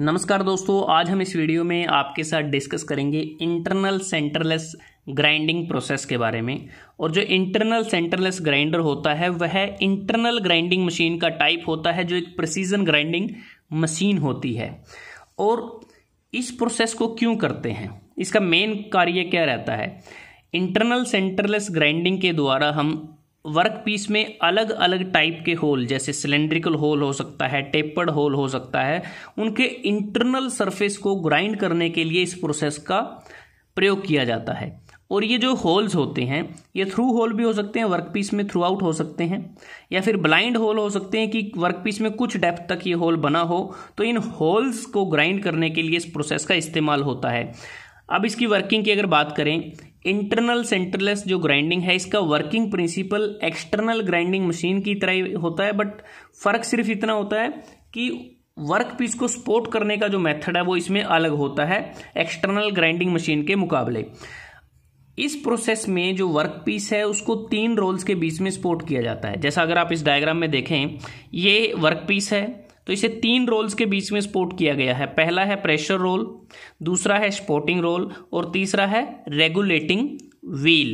नमस्कार दोस्तों आज हम इस वीडियो में आपके साथ डिस्कस करेंगे इंटरनल सेंटरलेस ग्राइंडिंग प्रोसेस के बारे में और जो इंटरनल सेंटरलेस ग्राइंडर होता है वह इंटरनल ग्राइंडिंग मशीन का टाइप होता है जो एक प्रिसीजन ग्राइंडिंग मशीन होती है और इस प्रोसेस को क्यों करते हैं इसका मेन कार्य क्या रहता है इंटरनल सेंटरलेस ग्राइंडिंग के द्वारा हम वर्क पीस में अलग अलग टाइप के होल जैसे सिलेंड्रिकल होल हो सकता है टेपर्ड होल हो सकता है उनके इंटरनल सरफेस को ग्राइंड करने के लिए इस प्रोसेस का प्रयोग किया जाता है और ये जो होल्स होते हैं ये थ्रू होल भी हो सकते हैं वर्कपीस में थ्रू आउट हो सकते हैं या फिर ब्लाइंड होल हो सकते हैं कि वर्कपीस में कुछ डेप्थ तक ये होल बना हो तो इन होल्स को ग्राइंड करने के लिए इस प्रोसेस का इस्तेमाल होता है अब इसकी वर्किंग की अगर बात करें इंटरनल सेंटरलेस जो ग्राइंडिंग है इसका working principle external grinding machine की तरह ही होता है बट फर्क सिर्फ इतना होता है कि वर्क पीस को सपोर्ट करने का जो मेथड है वो इसमें अलग होता है एक्सटर्नल ग्राइंडिंग मशीन के मुकाबले इस प्रोसेस में जो वर्क पीस है उसको तीन रोल्स के बीच में सपोर्ट किया जाता है जैसा अगर आप इस डायग्राम में देखें ये वर्क पीस है तो इसे तीन रोल्स के बीच में स्पोर्ट किया गया है पहला है प्रेशर रोल दूसरा है स्पोर्टिंग रोल और तीसरा है रेगुलेटिंग व्हील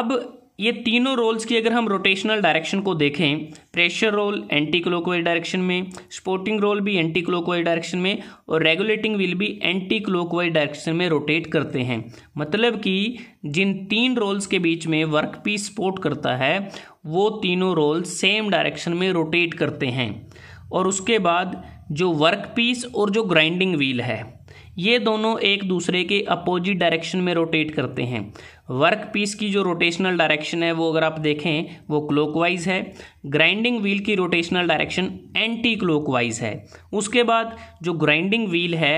अब ये तीनों रोल्स की अगर हम रोटेशनल डायरेक्शन को देखें pressure roll anti clockwise direction में स्पोर्टिंग रोल भी एंटी क्लोकवाइज डायरेक्शन में और रेगुलेटिंग व्हील भी एंटी क्लोकवाइज डायरेक्शन में रोटेट करते हैं मतलब कि जिन तीन रोल्स के बीच में वर्क पीस स्पोर्ट करता है वो तीनों रोल सेम डायरेक्शन में रोटेट करते हैं और उसके बाद जो वर्क पीस और जो ग्राइंडिंग व्हील है ये दोनों एक दूसरे के अपोजिट डायरेक्शन में रोटेट करते हैं वर्क पीस की जो रोटेशनल डायरेक्शन है वो अगर आप देखें वो क्लॉकवाइज है ग्राइंडिंग व्हील की रोटेशनल डायरेक्शन एंटी क्लॉकवाइज है उसके बाद जो ग्राइंडिंग व्हील है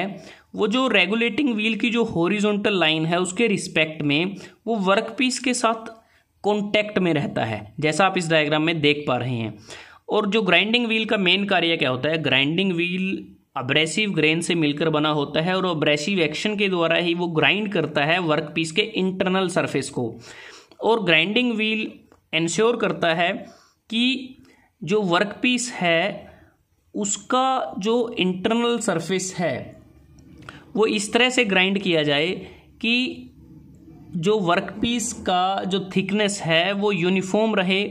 वो जो रेगुलेटिंग व्हील की जो हॉरिजॉन्टल लाइन है उसके रिस्पेक्ट में वो वर्क पीस के साथ कॉन्टैक्ट में रहता है जैसा आप इस डायग्राम में देख पा रहे हैं और जो ग्राइंडिंग व्हील का मेन कार्य क्या होता है ग्राइंडिंग व्हील अब्रेसिव ग्रेन से मिलकर बना होता है और अब्रेसिव एक्शन के द्वारा ही वो ग्राइंड करता है वर्क पीस के इंटरनल सरफेस को और ग्राइंडिंग व्हील इंश्योर करता है कि जो वर्क पीस है उसका जो इंटरनल सरफेस है वो इस तरह से ग्राइंड किया जाए कि जो वर्क पीस का जो थिकनेस है वो यूनिफॉर्म रहे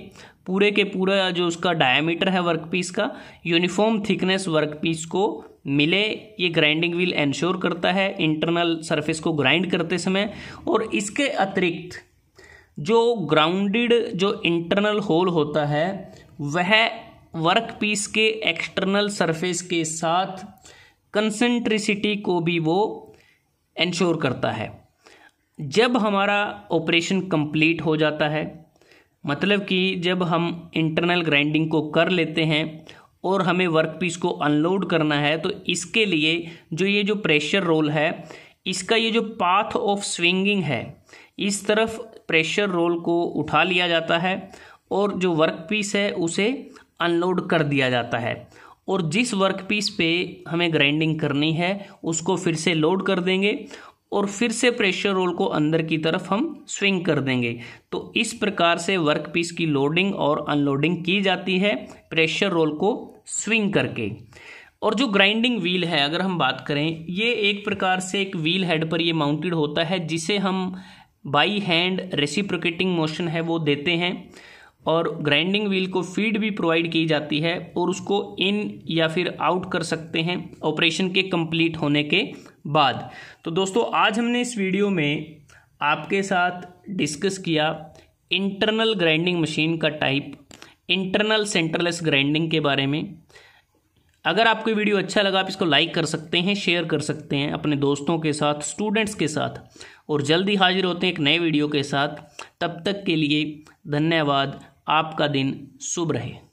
पूरे के पूरा जो उसका डायमीटर है वर्कपीस का यूनिफॉर्म थिकनेस वर्कपीस को मिले ये ग्राइंडिंग व्हील एंश्योर करता है इंटरनल सरफेस को ग्राइंड करते समय और इसके अतिरिक्त जो ग्राउंडेड जो इंटरनल होल होता है वह वर्कपीस के एक्सटर्नल सरफेस के साथ कंसेंट्रिसिटी को भी वो एंश्योर करता है जब हमारा ऑपरेशन कंप्लीट हो जाता है मतलब कि जब हम इंटरनल ग्राइंडिंग को कर लेते हैं और हमें वर्क पीस को अनलोड करना है तो इसके लिए जो ये जो प्रेशर रोल है इसका ये जो पाथ ऑफ स्विंगिंग है इस तरफ प्रेशर रोल को उठा लिया जाता है और जो वर्क पीस है उसे अनलोड कर दिया जाता है और जिस वर्क पीस पे हमें ग्राइंडिंग करनी है उसको फिर से लोड कर देंगे और फिर से प्रेशर रोल को अंदर की तरफ हम स्विंग कर देंगे तो इस प्रकार से वर्कपीस की लोडिंग और अनलोडिंग की जाती है प्रेशर रोल को स्विंग करके और जो ग्राइंडिंग व्हील है अगर हम बात करें ये एक प्रकार से एक व्हील हेड पर ये माउंटेड होता है जिसे हम बाई हैंड रेसिप्रोकेटिंग मोशन है वो देते हैं और ग्राइंडिंग व्हील को फीड भी प्रोवाइड की जाती है और उसको इन या फिर आउट कर सकते हैं ऑपरेशन के कंप्लीट होने के बाद तो दोस्तों आज हमने इस वीडियो में आपके साथ डिस्कस किया इंटरनल ग्राइंडिंग मशीन का टाइप इंटरनल सेंटरलेस ग्राइंडिंग के बारे में अगर आपको वीडियो अच्छा लगा आप इसको लाइक कर सकते हैं शेयर कर सकते हैं अपने दोस्तों के साथ स्टूडेंट्स के साथ और जल्दी हाजिर होते हैं एक नए वीडियो के साथ तब तक के लिए धन्यवाद आपका दिन शुभ रहे